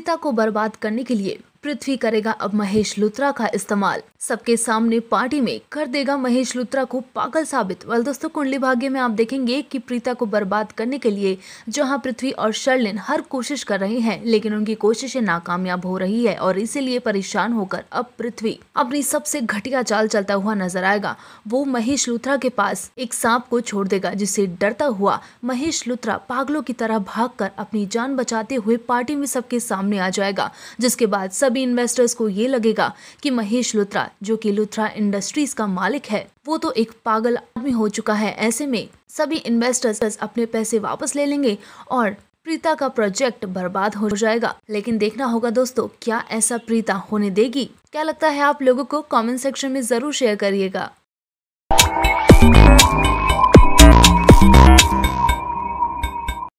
सीता को बर्बाद करने के लिए पृथ्वी करेगा अब महेश लुत्रा का इस्तेमाल सबके सामने पार्टी में कर देगा महेश लुत्रा को पागल साबित वाल दोस्तों कुंडली भाग्य में आप देखेंगे कि प्रीता को बर्बाद करने के लिए जहां पृथ्वी और शर्लिन हर कोशिश कर रहे हैं लेकिन उनकी कोशिशें नाकामयाब हो रही है और इसीलिए परेशान होकर अब पृथ्वी अपनी सबसे घटिया चाल चलता हुआ नजर आएगा वो महेश लुथरा के पास एक सांप को छोड़ देगा जिसे डरता हुआ महेश लुथरा पागलों की तरह भाग अपनी जान बचाते हुए पार्टी में सबके सामने आ जाएगा जिसके बाद सब सभी इन्वेस्टर्स को ये लगेगा कि महेश लुथरा जो कि लुथरा इंडस्ट्रीज का मालिक है वो तो एक पागल आदमी हो चुका है ऐसे में सभी इन्वेस्टर्स अपने पैसे वापस ले लेंगे और प्रीता का प्रोजेक्ट बर्बाद हो जाएगा लेकिन देखना होगा दोस्तों क्या ऐसा प्रीता होने देगी क्या लगता है आप लोगों को कमेंट सेक्शन में जरूर शेयर करिएगा